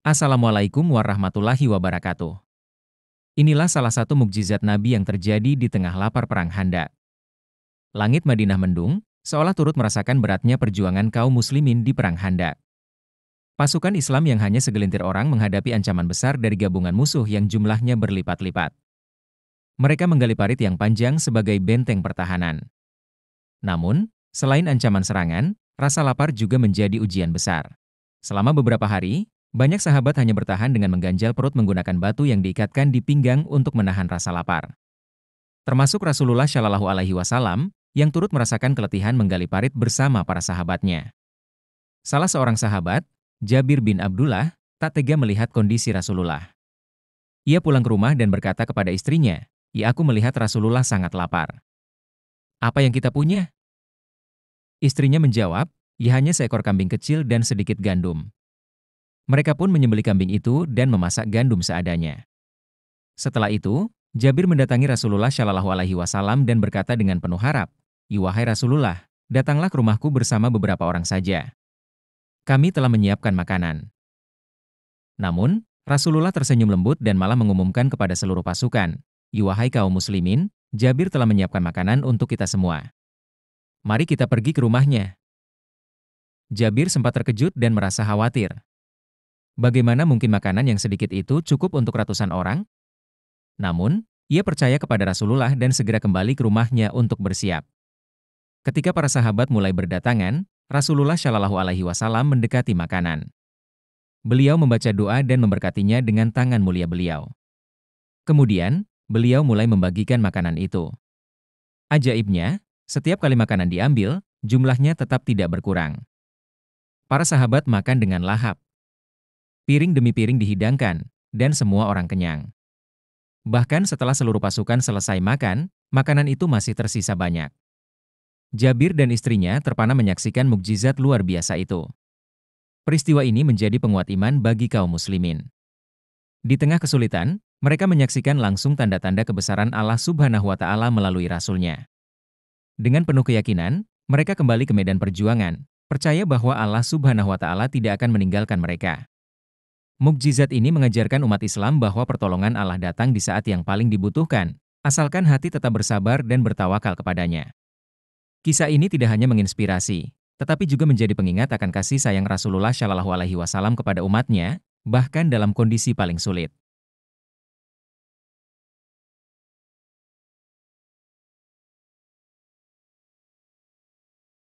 Assalamualaikum warahmatullahi wabarakatuh. Inilah salah satu mukjizat Nabi yang terjadi di tengah lapar perang Handa. Langit Madinah mendung, seolah turut merasakan beratnya perjuangan kaum muslimin di perang Handa. Pasukan Islam yang hanya segelintir orang menghadapi ancaman besar dari gabungan musuh yang jumlahnya berlipat-lipat. Mereka menggali parit yang panjang sebagai benteng pertahanan. Namun, selain ancaman serangan, rasa lapar juga menjadi ujian besar. Selama beberapa hari, banyak sahabat hanya bertahan dengan mengganjal perut menggunakan batu yang diikatkan di pinggang untuk menahan rasa lapar. Termasuk Rasulullah Shallallahu Alaihi Wasallam yang turut merasakan keletihan menggali parit bersama para sahabatnya. Salah seorang sahabat, Jabir bin Abdullah, tak tega melihat kondisi Rasulullah. Ia pulang ke rumah dan berkata kepada istrinya, "Ia ya, aku melihat Rasulullah sangat lapar. Apa yang kita punya?" Istrinya menjawab, "Ya hanya seekor kambing kecil dan sedikit gandum." Mereka pun menyembelih kambing itu dan memasak gandum seadanya. Setelah itu, Jabir mendatangi Rasulullah Shallallahu Alaihi Wasallam dan berkata dengan penuh harap, "Iwahai Rasulullah, datanglah ke rumahku bersama beberapa orang saja. Kami telah menyiapkan makanan." Namun, Rasulullah tersenyum lembut dan malah mengumumkan kepada seluruh pasukan, "Iwahai kaum muslimin, Jabir telah menyiapkan makanan untuk kita semua. Mari kita pergi ke rumahnya." Jabir sempat terkejut dan merasa khawatir. Bagaimana mungkin makanan yang sedikit itu cukup untuk ratusan orang? Namun, ia percaya kepada Rasulullah dan segera kembali ke rumahnya untuk bersiap. Ketika para sahabat mulai berdatangan, Rasulullah Shallallahu Alaihi Wasallam mendekati makanan. Beliau membaca doa dan memberkatinya dengan tangan mulia beliau. Kemudian, beliau mulai membagikan makanan itu. Ajaibnya, setiap kali makanan diambil, jumlahnya tetap tidak berkurang. Para sahabat makan dengan lahap, Piring demi piring dihidangkan, dan semua orang kenyang. Bahkan setelah seluruh pasukan selesai makan, makanan itu masih tersisa banyak. Jabir dan istrinya terpana menyaksikan mukjizat luar biasa itu. Peristiwa ini menjadi penguat iman bagi kaum muslimin. Di tengah kesulitan, mereka menyaksikan langsung tanda-tanda kebesaran Allah Subhanahu wa taala melalui rasulnya. Dengan penuh keyakinan, mereka kembali ke medan perjuangan, percaya bahwa Allah Subhanahu wa taala tidak akan meninggalkan mereka. Mukjizat ini mengajarkan umat Islam bahwa pertolongan Allah datang di saat yang paling dibutuhkan, asalkan hati tetap bersabar dan bertawakal kepadanya. Kisah ini tidak hanya menginspirasi, tetapi juga menjadi pengingat akan kasih sayang Rasulullah Shallallahu Alaihi Wasallam kepada umatnya, bahkan dalam kondisi paling sulit.